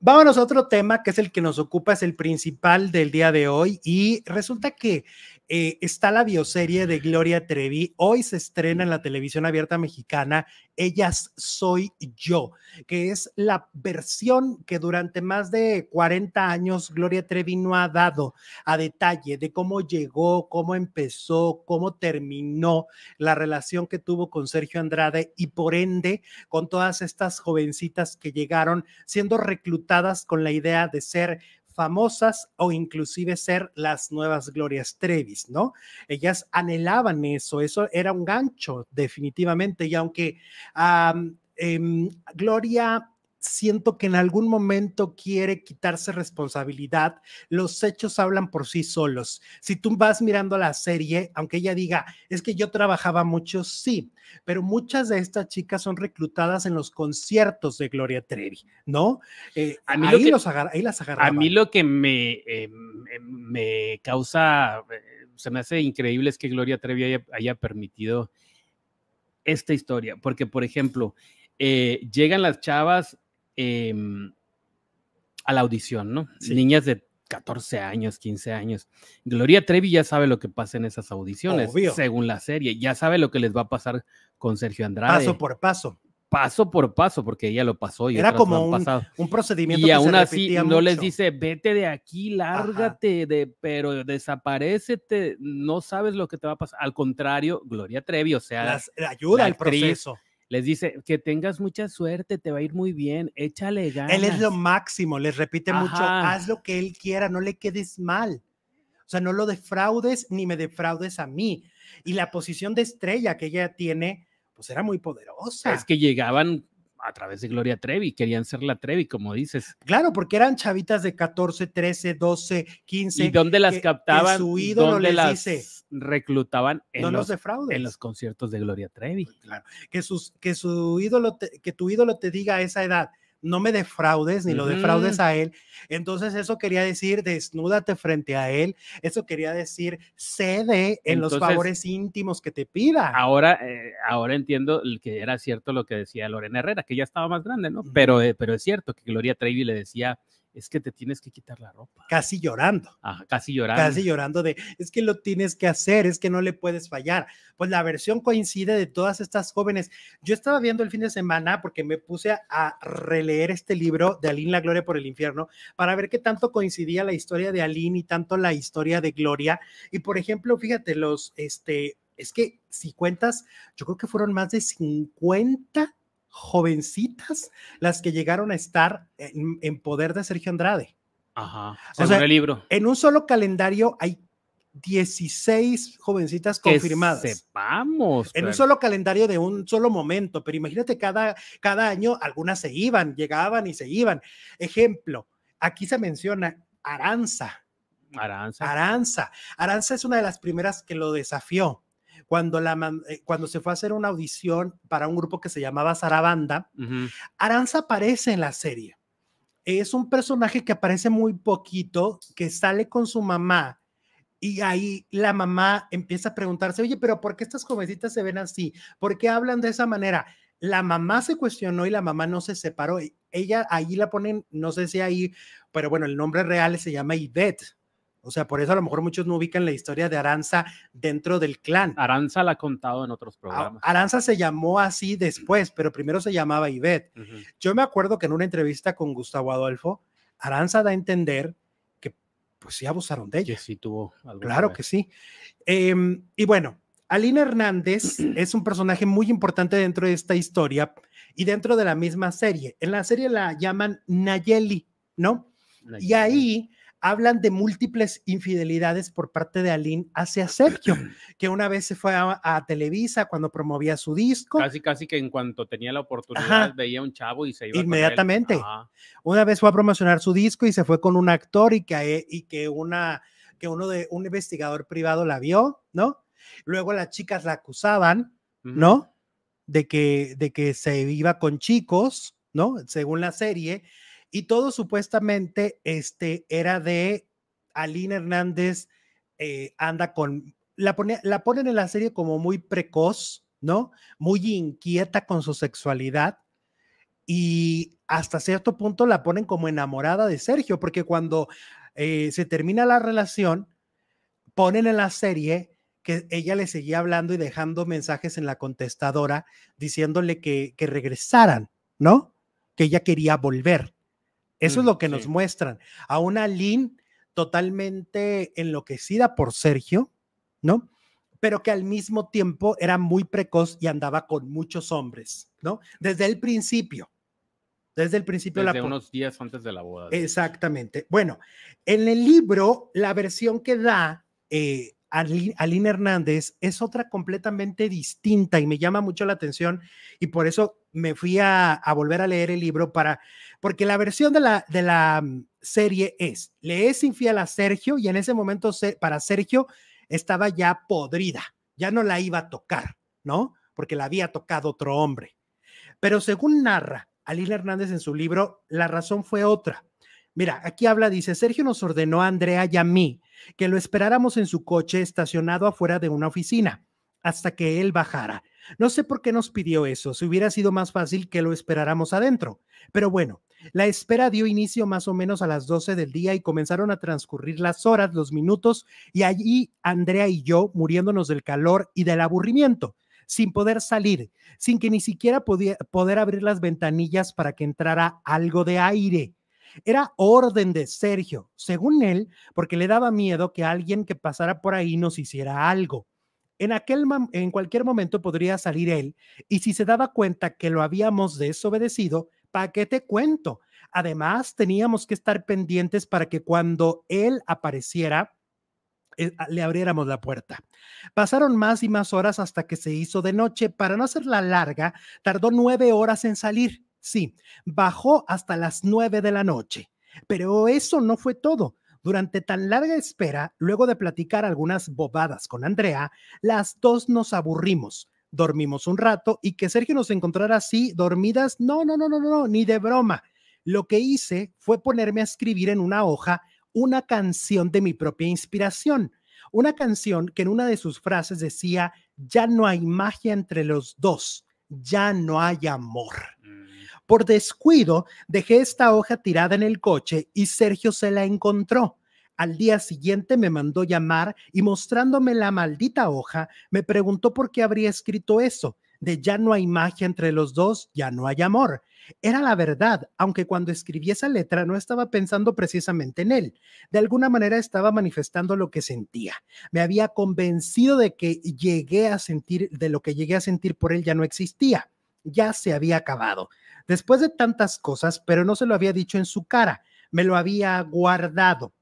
Vámonos a otro tema que es el que nos ocupa, es el principal del día de hoy y resulta que eh, está la bioserie de Gloria Trevi. Hoy se estrena en la televisión abierta mexicana Ellas Soy Yo, que es la versión que durante más de 40 años Gloria Trevi no ha dado a detalle de cómo llegó, cómo empezó, cómo terminó la relación que tuvo con Sergio Andrade y por ende con todas estas jovencitas que llegaron siendo reclutadas con la idea de ser famosas o inclusive ser las nuevas glorias Trevis, ¿no? Ellas anhelaban eso, eso era un gancho definitivamente y aunque em, Gloria siento que en algún momento quiere quitarse responsabilidad. Los hechos hablan por sí solos. Si tú vas mirando la serie, aunque ella diga, es que yo trabajaba mucho, sí, pero muchas de estas chicas son reclutadas en los conciertos de Gloria Trevi, ¿no? Eh, a mí las A mí lo que me, eh, me causa, eh, se me hace increíble es que Gloria Trevi haya, permitido esta historia, porque por ejemplo, llegan las chavas Em, a la audición, ¿no? Niñas de 14 años, 15 años. Gloria Trevi ya sabe lo que pasa en esas audiciones, según la serie. Ya sabe lo que les va a pasar con Sergio Andrade. Paso por paso. Paso por paso, porque ella lo pasó y era como un, procedimiento. Y aún así no les dice, vete de aquí, lárgate, de, pero desaparecete, no sabes lo que te va a pasar. Al contrario, Gloria Trevi, o sea, ayuda al proceso les dice que tengas mucha suerte, te va a ir muy bien, échale ganas. Él es lo máximo, les repite mucho, haz lo que él quiera, no le quedes mal. O sea, no lo defraudes ni me defraudes a mí. Y la posición de estrella que ella tiene, pues era muy poderosa. Es que llegaban a través de Gloria Trevi, querían ser la Trevi, como dices. Claro, porque eran chavitas de 14, 13, 12, 15. ¿Y dónde las captaban? ¿dónde las reclutaban en los, en los conciertos de Gloria Trevi. Claro, que, sus, que su ídolo que tu ídolo te diga a esa edad, no me defraudes ni lo defraudes a él. Entonces eso quería decir desnúdate frente a él, eso quería decir cede en los favores íntimos que te pida. Ahora, eh, ahora entiendo que era cierto lo que decía Lorena Herrera, que ya estaba más grande, ¿no? Pero, eh, pero es cierto que Gloria Trevi le decía es que te tienes que quitar la ropa. Casi llorando. Ajá, casi llorando. Casi llorando de, es que lo tienes que hacer, es que no le puedes fallar. Pues la versión coincide de todas estas jóvenes. Yo estaba viendo el fin de semana porque me puse a, releer este libro de Aline La Gloria por el Infierno para ver qué tanto coincidía la historia de Aline y tanto la historia de Gloria. Y por ejemplo, fíjate, los, este, es que si cuentas, yo creo que fueron más de 50 jovencitas las que llegaron a estar en, poder de Sergio Andrade. Ajá. el libro. En un solo calendario hay 16 jovencitas confirmadas. En un solo calendario de un solo momento, pero imagínate cada, cada año algunas se iban, llegaban y se iban. Ejemplo, aquí se menciona Aranza. Aranza. Aranza. Aranza es una de las primeras que lo desafió. Eh, cuando, se fue a hacer una audición para un grupo que se llamaba Sarabanda, Aranza aparece en la serie. Es un personaje que aparece muy poquito, que sale con su mamá y ahí la mamá empieza a preguntarse, oye, pero ¿por qué estas jovencitas se ven así? ¿Por qué hablan de esa manera? La mamá se cuestionó y la mamá no se separó. Ella ahí la ponen, no sé si ahí, pero bueno, el nombre real se llama Yvette. O sea, por eso a lo mejor muchos no ubican la historia de Aranza dentro del clan. Aranza la ha contado en otros ah, programas. Aranza se llamó así después, pero primero se llamaba Ivette. Yo me acuerdo que en una entrevista con Gustavo Adolfo, Aranza da a entender que pues sí abusaron de ella. Que sí tuvo. Claro que sí. Em, y bueno, Alina Hernández es un personaje muy importante dentro de esta historia y dentro de la misma serie. En la serie la llaman Nayeli, ¿no? Y ahí hablan de múltiples infidelidades por parte de Aline hacia Sergio, que una vez se fue a, Televisa cuando promovía su disco. Casi, casi que en cuanto tenía la oportunidad veía a un chavo y se iba. Inmediatamente. Una vez fue a promocionar su disco y se fue con un actor y que, eh, y que, una, que uno de un investigador privado la vio, ¿no? Luego las chicas la acusaban, ¿no? De que, de que se iba con chicos, ¿no? Según la serie y todo supuestamente este, era de Aline Hernández, eh, anda con, la, la ponen en la serie como muy precoz, ¿no? Muy inquieta con su sexualidad y hasta cierto punto la ponen como enamorada de Sergio, porque cuando eh, se termina la relación, ponen en la serie que ella le seguía hablando y dejando mensajes en la contestadora diciéndole que, que regresaran, ¿no? Que ella quería volver. Eso es mm, lo que nos muestran. A una Lynn totalmente enloquecida por Sergio, ¿no? Pero que al mismo tiempo era muy precoz y andaba con muchos hombres, ¿no? Desde el principio. Desde el principio. Desde unos días antes de la boda. Exactamente. Bueno, en el libro, la versión que da eh, Aline Hernández es otra completamente distinta y me llama mucho la atención y por eso me fui a, volver a leer el libro para, porque la versión de la, de la mm, serie es, le es infiel a Sergio y en ese momento para Sergio estaba ya podrida, ya no la iba a tocar, ¿no? Porque la había tocado otro hombre. Pero según narra Aline Hernández en su libro, la razón fue otra. Mira, aquí habla, dice, Sergio nos ordenó a Andrea y a mí que lo esperáramos en su coche estacionado afuera de una oficina hasta que él bajara. No sé por qué nos pidió eso, si hubiera sido más fácil que lo esperáramos adentro. Pero bueno, la espera dio inicio más o menos a las 12 del día y comenzaron a transcurrir las horas, los minutos, y allí Andrea y yo muriéndonos del calor y del aburrimiento, sin poder salir, sin que ni siquiera podía, poder abrir las ventanillas para que entrara algo de aire. Era orden de Sergio, según él, porque le daba miedo que alguien que pasara por ahí nos hiciera algo. En, aquel en cualquier momento podría salir él y si se daba cuenta que lo habíamos desobedecido, ¿para qué te cuento? Además, teníamos que estar pendientes para que cuando él apareciera, eh, le abriéramos la puerta. Pasaron más y más horas hasta que se hizo de noche. Para no hacerla larga, tardó nueve horas en salir. Sí, bajó hasta las nueve de la noche. Pero eso no fue todo. Durante tan larga espera, luego de platicar algunas bobadas con Andrea, las dos nos aburrimos. Dormimos un rato y que Sergio nos encontrara así, dormidas, no, no, no, no, no, ni de broma. Lo que hice fue ponerme a escribir en una hoja una canción de mi propia inspiración. Una canción que en una de sus frases decía, ya no hay magia entre los dos, ya no hay amor. Mm. Por descuido, dejé esta hoja tirada en el coche y Sergio se la encontró. Al día siguiente me mandó llamar y mostrándome la maldita hoja, me preguntó por qué habría escrito eso. De ya no hay magia entre los dos, ya no hay amor. Era la verdad, aunque cuando escribí esa letra no estaba pensando precisamente en él. De alguna manera estaba manifestando lo que sentía. Me había convencido de que llegué a sentir, de lo que llegué a sentir por él ya no existía. Ya se había acabado después de tantas cosas, pero no se lo había dicho en su cara, me lo había guardado.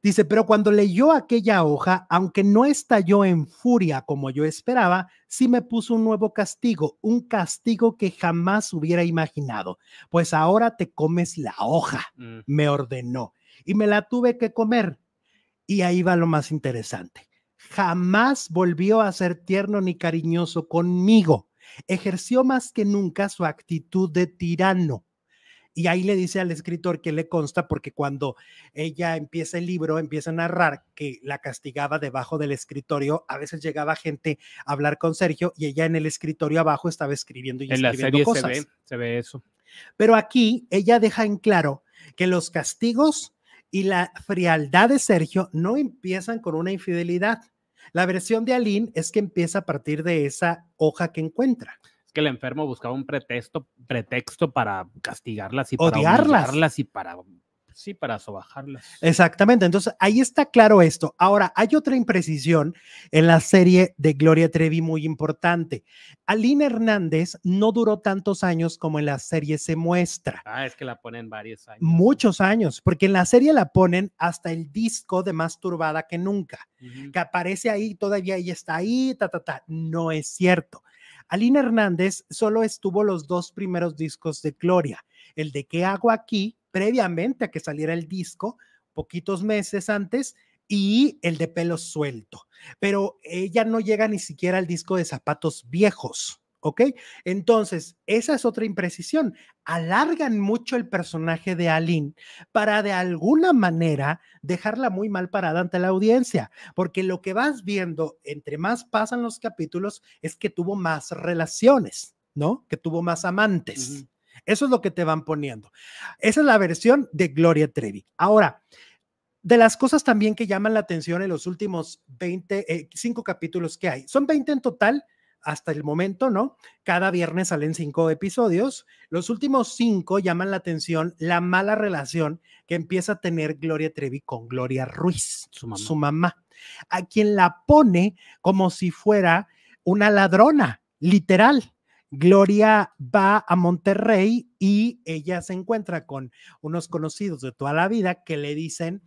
Dice, pero cuando leyó aquella hoja, aunque no estalló en furia como yo esperaba, sí me puso un nuevo castigo, un castigo que jamás hubiera imaginado. Pues ahora te comes la hoja, mm. me ordenó, y me la tuve que comer. Y ahí va lo más interesante. Jamás volvió a ser tierno ni cariñoso conmigo ejerció más que nunca su actitud de tirano. Y ahí le dice al escritor que le consta, porque cuando ella empieza el libro, empieza a narrar que la castigaba debajo del escritorio. A veces llegaba gente a hablar con Sergio y ella en el escritorio abajo estaba escribiendo y en escribiendo la cosas. Se ve, se ve eso. Pero aquí ella deja en claro que los castigos y la frialdad de Sergio no empiezan con una infidelidad, la versión de Aline es que empieza a partir de esa hoja que encuentra. Es que el enfermo buscaba un pretexto, pretexto para castigarlas y para y para sí, para sobajarlas. Exactamente, entonces ahí está claro esto. Ahora, hay otra imprecisión en la serie de Gloria Trevi muy importante. Alina Hernández no duró tantos años como en la serie se muestra. Ah, es que la ponen varios años. Muchos años, porque en la serie la ponen hasta el disco de Más Turbada que Nunca, que aparece ahí, todavía Y está ahí, ta, ta, ta. No es cierto. Alina Hernández solo estuvo los dos primeros discos de Gloria, el de ¿Qué hago aquí? previamente a que saliera el disco, poquitos meses antes, y el de pelo suelto. Pero ella no llega ni siquiera al disco de zapatos viejos. ¿Ok? Entonces, esa es otra imprecisión. Alargan mucho el personaje de Aline para de alguna manera dejarla muy mal parada ante la audiencia, porque lo que vas viendo, entre más pasan los capítulos, es que tuvo más relaciones, ¿no? Que tuvo más amantes. Eso es lo que te van poniendo. Esa es la versión de Gloria Trevi. Ahora, de las cosas también que llaman la atención en los últimos 20, eh, cinco capítulos que hay, son 20 en total hasta el momento, ¿no? Cada viernes salen cinco episodios. Los últimos cinco llaman la atención la mala relación que empieza a tener Gloria Trevi con Gloria Ruiz, su mamá a quien la pone como si fuera una ladrona, literal. Gloria va a Monterrey y ella se encuentra con unos conocidos de toda la vida que le dicen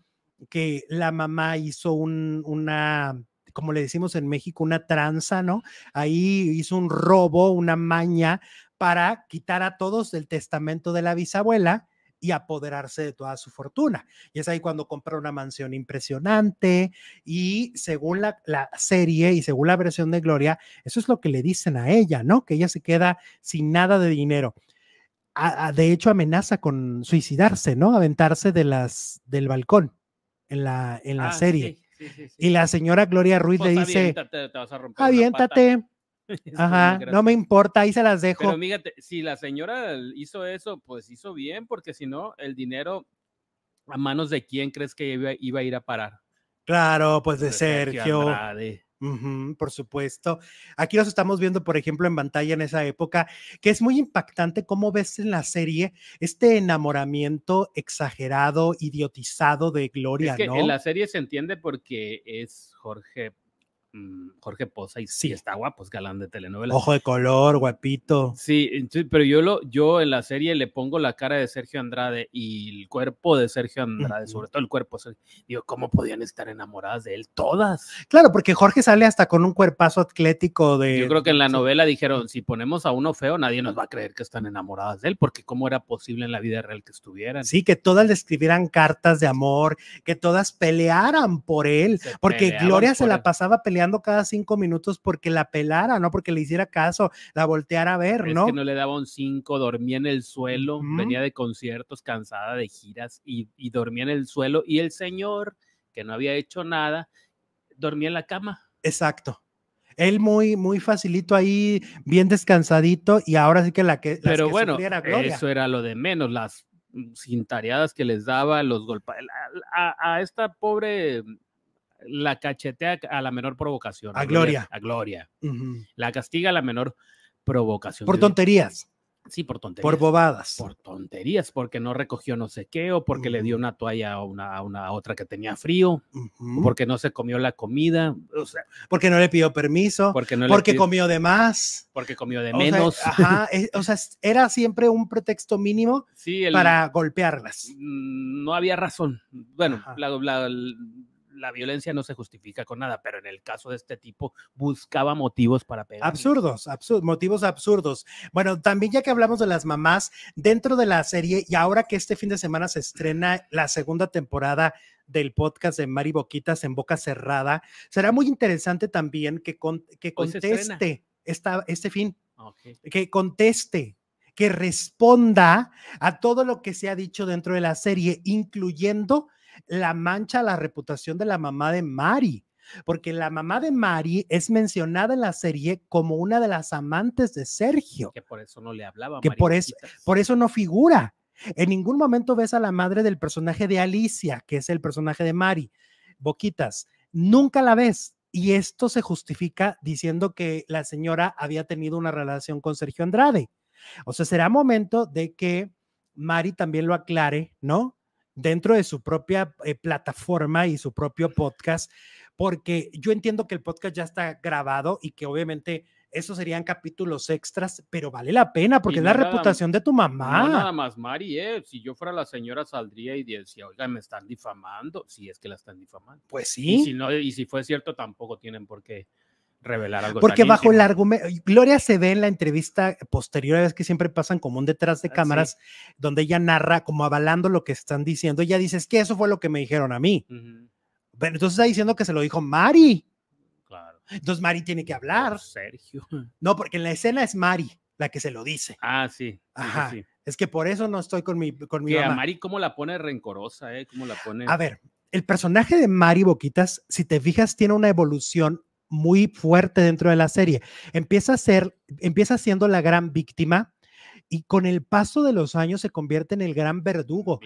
que la mamá hizo una, como le decimos en México, una tranza, ¿no? Ahí hizo un robo, una maña para quitar a todos del testamento de la bisabuela y apoderarse de toda su fortuna. Y es ahí cuando compra una mansión impresionante y según la, serie y según la versión de Gloria, eso es lo que le dicen a ella, ¿no? Que ella se queda sin nada de dinero. de hecho, amenaza con suicidarse, ¿no? Aventarse de las, del balcón en la, en la ah, serie. y la señora Gloria Ruiz le dice, aviéntate Ajá, no me importa, ahí se las dejo. Pero fíjate, si la señora hizo eso, pues hizo bien, porque si no, el dinero, ¿a manos de quién crees que iba, a ir a parar? Claro, pues de, pues Sergio. por supuesto. Aquí los estamos viendo, por ejemplo, en pantalla en esa época, que es muy impactante cómo ves en la serie este enamoramiento exagerado, idiotizado de Gloria, es que En la serie se entiende porque es Jorge Mm, Jorge Poza y sí está guapo, es galán de telenovela. Ojo de color, guapito. Sí, pero yo lo, yo en la serie le pongo la cara de Sergio Andrade y el cuerpo de Sergio Andrade, sobre todo el cuerpo. Digo, ¿cómo podían estar enamoradas de él todas? Claro, porque Jorge sale hasta con un cuerpazo atlético de. Yo creo que en la novela dijeron, si ponemos a uno feo, nadie nos va a creer que están enamoradas de él, porque cómo era posible en la vida real que estuvieran. Sí, que todas le escribieran cartas de amor, que todas pelearan por él, porque Gloria se la pasaba peleando cada cinco minutos porque la pelara, no porque le hiciera caso, la volteara a ver, ¿no? no le daba un cinco, dormía en el suelo, venía de conciertos, cansada de giras y, dormía en el suelo. Y el señor, que no había hecho nada, dormía en la cama. Exacto. Él muy, muy facilito ahí, bien descansadito, y ahora sí que la que. Pero bueno, eso era lo de menos, las cintareadas mm, que les daba, los golpes. a, esta pobre la cachetea a la menor provocación. A, Gloria. A Gloria. La castiga a la menor provocación. Por tonterías. Sí, por tonterías. Por bobadas. Por tonterías, porque no recogió no sé qué, o porque le dio una toalla a una, a otra que tenía frío, porque no se comió la comida. porque no le pidió permiso, porque, no porque comió de más. Porque comió de menos. ajá, o sea, era siempre un pretexto mínimo para golpearlas. Mm, no había razón. Bueno, la, la, la violencia no se justifica con nada, pero en el caso de este tipo buscaba motivos para pegar. Absurdos, motivos absurdos. Bueno, también ya que hablamos de las mamás, dentro de la serie, y ahora que este fin de semana se estrena la segunda temporada del podcast de Mari Boquitas en Boca Cerrada, será muy interesante también que, que conteste esta, este fin. Que conteste que responda a todo lo que se ha dicho dentro de la serie, incluyendo la mancha la reputación de la mamá de Mari, porque la mamá de Mari es mencionada en la serie como una de las amantes de Sergio. Que por eso no le hablaba. Que por eso, por eso no figura. En ningún momento ves a la madre del personaje de Alicia, que es el personaje de Mari, Boquitas. Nunca la ves. Y esto se justifica diciendo que la señora había tenido una relación con Sergio Andrade. O sea, será momento de que Mari también lo aclare, ¿no? dentro de su propia eh, plataforma y su propio podcast, porque yo entiendo que el podcast ya está grabado y que obviamente esos serían capítulos extras, pero vale la pena porque es la reputación de tu mamá. nada más, Mari, eh, si yo fuera la señora saldría y decía, oiga, me están difamando, si es que la están difamando. Pues sí. Y si, no, y si fue cierto, tampoco tienen por qué revelar algo. Porque bajo el argumento, Gloria se ve en la entrevista posterior, es que siempre pasan como un detrás de ah, cámaras, donde ella narra como avalando lo que están diciendo. Ella dice, es que eso fue lo que me dijeron a mí. Pero entonces está diciendo que se lo dijo Mari. Claro. Entonces Mari tiene que hablar. Sergio. No, porque en la escena es Mari la que se lo dice. Ah, sí. Ajá. Es que por eso no estoy con mi, con mi mamá. a Mari cómo la pone rencorosa, eh? ¿Cómo la pone? A ver, el personaje de Mari Boquitas, si te fijas, tiene una evolución muy fuerte dentro de la serie. Empieza a ser, empieza siendo la gran víctima y con el paso de los años se convierte en el gran verdugo,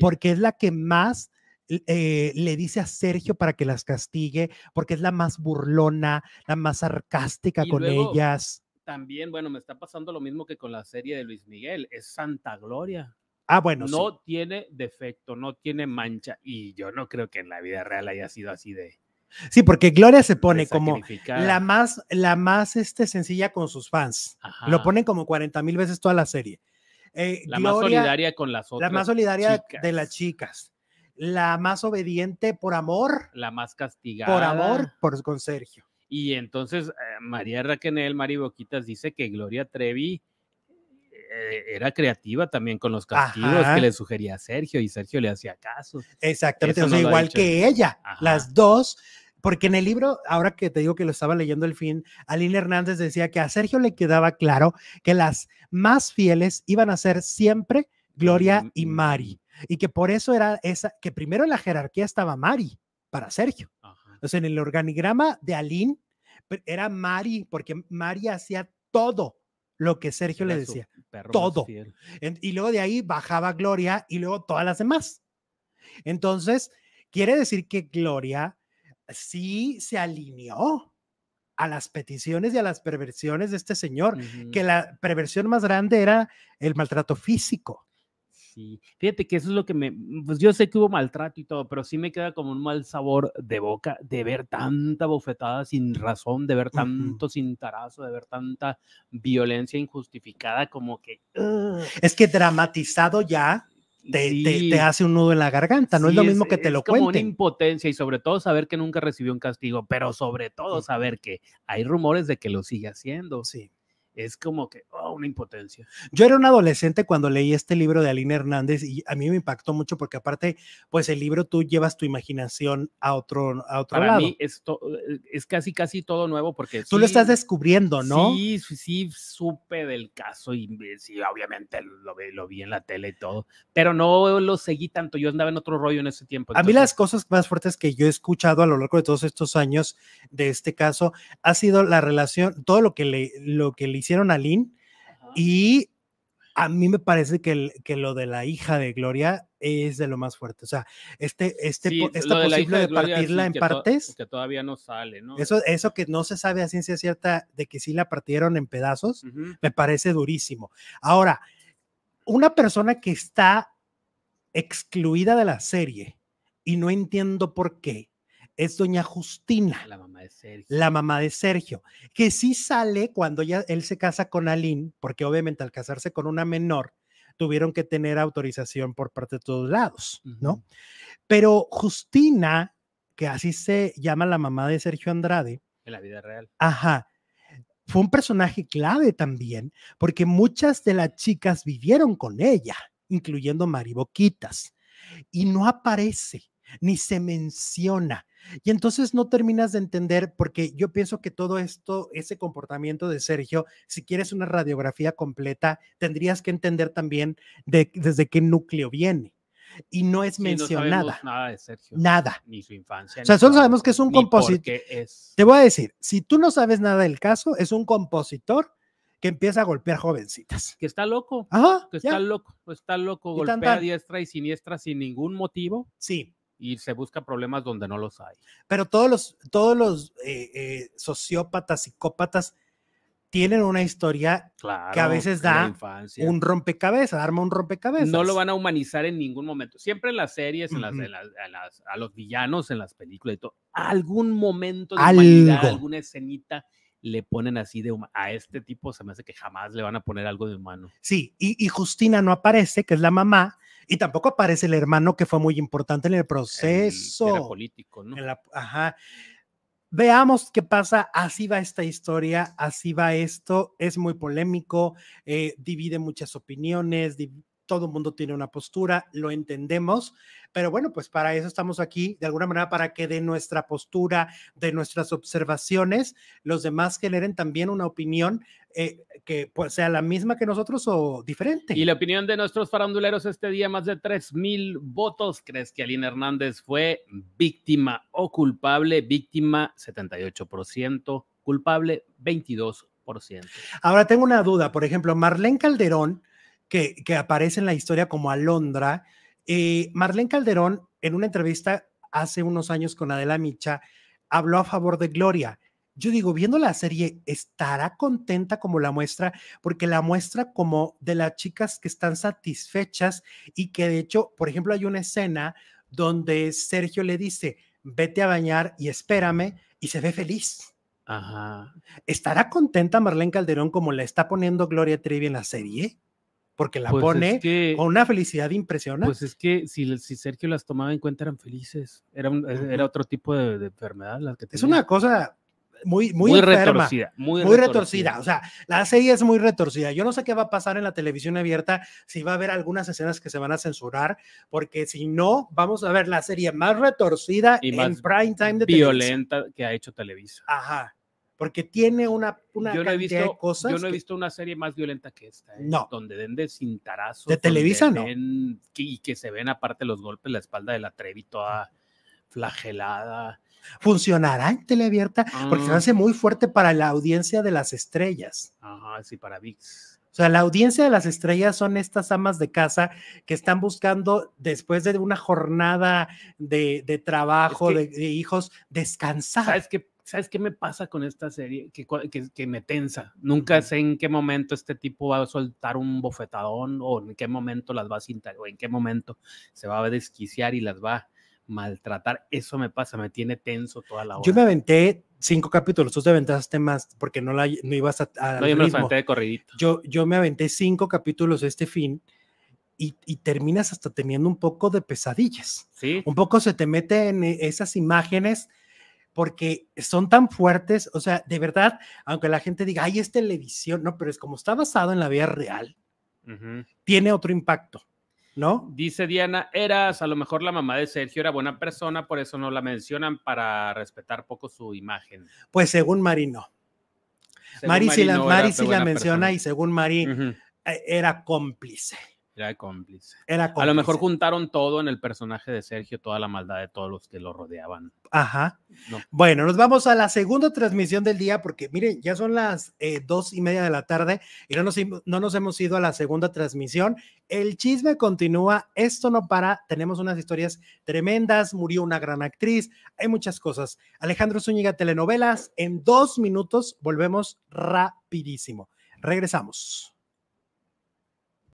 porque es la que más eh, le dice a Sergio para que las castigue, porque es la más burlona, la más sarcástica con ellas. También, bueno, me está pasando lo mismo que con la serie de Luis Miguel, es Santa Gloria. Ah, bueno. No tiene defecto, no tiene mancha. Y yo no creo que en la vida real haya sido así de Sí, porque Gloria se pone como la más, la más este, sencilla con sus fans. Lo ponen como 40 mil veces toda la serie. Eh, la más solidaria con las otras. La más solidaria de las chicas. La más obediente por amor. La más castigada. Por amor, por, con Sergio. Y entonces eh, María Raquenel, Mari Boquitas, dice que Gloria Trevi eh, era creativa también con los castigos que le sugería Sergio y Sergio le hacía caso. Exactamente, igual que ella, las dos. Porque en el libro, ahora que te digo que lo estaba leyendo el fin, Aline Hernández decía que a Sergio le quedaba claro que las más fieles iban a ser siempre Gloria y Mari. Y que por eso era esa, que primero en la jerarquía estaba Mari para Sergio. entonces en el organigrama de Aline era Mari, porque Mari hacía todo lo que Sergio le decía. Todo. y luego de ahí bajaba Gloria y luego todas las demás. Entonces, quiere decir que Gloria sí se alineó a las peticiones y a las perversiones de este señor, que la perversión más grande era el maltrato físico. Y Fíjate que eso es lo que me, pues yo sé que hubo maltrato y todo, pero sí me queda como un mal sabor de boca de ver tanta bofetada sin razón, de ver tanto sin cintarazo, de ver tanta violencia injustificada, como que... Es que dramatizado ya, te, hace un nudo en la garganta, no es lo mismo que te lo cuente Es como una impotencia y sobre todo saber que nunca recibió un castigo, pero sobre todo saber que hay rumores de que lo sigue haciendo. Sí es como que oh, una impotencia. Yo era un adolescente cuando leí este libro de Aline Hernández y a mí me impactó mucho porque aparte, pues el libro tú llevas tu imaginación a otro, a otro Para mí eh, es, casi, casi todo nuevo porque... Tú lo estás descubriendo, ¿no? Sí, sí, supe del caso y eh, obviamente lo, lo vi en la tele y todo, pero no lo seguí tanto, yo andaba en otro rollo en ese tiempo. A mí las cosas más fuertes que yo he escuchado a lo largo de todos estos años de este caso ha sido la relación, todo lo que le, lo que le hicieron a Lynn y a mí me parece que, lo de la hija de Gloria es de lo más fuerte. O sea, este, este, este posible de, partirla en partes. que todavía no sale, ¿no? Eso, eso que no se sabe a ciencia cierta de que sí la partieron en pedazos, me parece durísimo. Ahora, una persona que está excluida de la serie y no entiendo por qué, es doña Justina. La mamá de Sergio. La mamá de Sergio, que sí sale cuando ya él se casa con Aline, porque obviamente al casarse con una menor, tuvieron que tener autorización por parte de todos lados, ¿no? Pero Justina, que así se llama la mamá de Sergio Andrade. En la vida real. Ajá. Fue un personaje clave también, porque muchas de las chicas vivieron con ella, incluyendo Boquitas, y no aparece ni se menciona. Y entonces no terminas de entender, porque yo pienso que todo esto, ese comportamiento de Sergio, si quieres una radiografía completa, tendrías que entender también de, desde qué núcleo viene. Y no es mencionada. nada de Sergio. Nada. Ni su infancia. O sea, solo sabemos que es un compositor. Es... Te voy a decir, si tú no sabes nada del caso, es un compositor que empieza a golpear jovencitas. Que está loco. Ajá, que está loco. Está loco, golpea a diestra y siniestra sin ningún motivo. Sí y se busca problemas donde no los hay. Pero todos los, todos los eh, eh, sociópatas, psicópatas, tienen una historia que a veces da un rompecabezas, arma un rompecabezas. No lo van a humanizar en ningún momento. Siempre en las series, en las, a los villanos, en las películas y todo, algún momento de humanidad, alguna escenita le ponen así de humano. A este tipo se me hace que jamás le van a poner algo de humano. Sí, y, Justina no aparece, que es la mamá, y tampoco aparece el hermano que fue muy importante en el proceso. político, ¿no? ajá. Veamos qué pasa, así va esta historia, así va esto, es muy polémico, eh, divide muchas opiniones, todo el mundo tiene una postura, lo entendemos, pero bueno, pues para eso estamos aquí, de alguna manera, para que de nuestra postura, de nuestras observaciones, los demás generen también una opinión eh, que pues, sea la misma que nosotros o diferente. Y la opinión de nuestros faranduleros este día, más de 3 mil votos. ¿Crees que Aline Hernández fue víctima o culpable? Víctima 78%, culpable 22%. Ahora tengo una duda, por ejemplo, Marlene Calderón que, aparece en la historia como Alondra. Eh, Marlene Calderón, en una entrevista hace unos años con Adela Micha, habló a favor de Gloria. Yo digo, viendo la serie, ¿estará contenta como la muestra? Porque la muestra como de las chicas que están satisfechas y que de hecho, por ejemplo, hay una escena donde Sergio le dice, vete a bañar y espérame, y se ve feliz. Ajá. ¿Estará contenta Marlene Calderón como la está poniendo Gloria Trevi en la serie? porque la pues pone con una felicidad impresionante. Pues es que si, si Sergio las tomaba en cuenta eran felices, era, era otro tipo de, enfermedad la que Es una cosa muy, muy, muy retorcida. Muy, retorcida. O sea, la serie es muy retorcida. Yo no sé qué va a pasar en la televisión abierta, si va a haber algunas escenas que se van a censurar, porque si no, vamos a ver la serie más retorcida y en más prime time de violenta que ha hecho Televisa. Ajá porque tiene una, una yo no he visto, Yo no he visto una serie más violenta que esta. ¿eh? No. Donde den de cintarazos. De Televisa, no. y que se ven aparte los golpes, la espalda de la Trevi toda flagelada. Funcionará en teleabierta porque se ah. hace muy fuerte para la audiencia de las estrellas. Ajá, sí, para VIX. O sea, la audiencia de las estrellas son estas amas de casa que están buscando, después de una jornada de, trabajo, de, de, hijos, descansar. ¿Sabes qué ¿sabes qué me pasa con esta serie? Que, me tensa. Nunca sé en qué momento este tipo va a soltar un bofetadón o en qué momento las va a cintar o en qué momento se va a desquiciar y las va a maltratar. Eso me pasa, me tiene tenso toda la hora. Yo me aventé cinco capítulos, tú te aventaste más porque no, ibas a... no, yo me aventé de corridito. Yo, me aventé cinco capítulos este fin. Y, y, terminas hasta teniendo un poco de pesadillas. Sí. Un poco se te meten eh, esas imágenes porque son tan fuertes, o sea, de verdad, aunque la gente diga, ay, es televisión, no, pero es como está basado en la vida real, tiene otro impacto. ¿No? Dice Diana, eras a lo mejor la mamá de Sergio era buena persona, por eso no la mencionan para respetar poco su imagen. Pues según Marino. Mari, no. la, Mari sí la menciona y según Mari eh, era cómplice. Era cómplice. A lo mejor juntaron todo en el personaje de Sergio, toda la maldad de todos los que lo rodeaban. Ajá. Bueno, nos vamos a la segunda transmisión del día porque miren, ya son las eh, dos y media de la tarde y no nos, no nos hemos ido a la segunda transmisión. El chisme continúa, esto no para, tenemos unas historias tremendas, murió una gran actriz, hay muchas cosas. Alejandro Zúñiga, telenovelas, en dos minutos volvemos rapidísimo. Regresamos.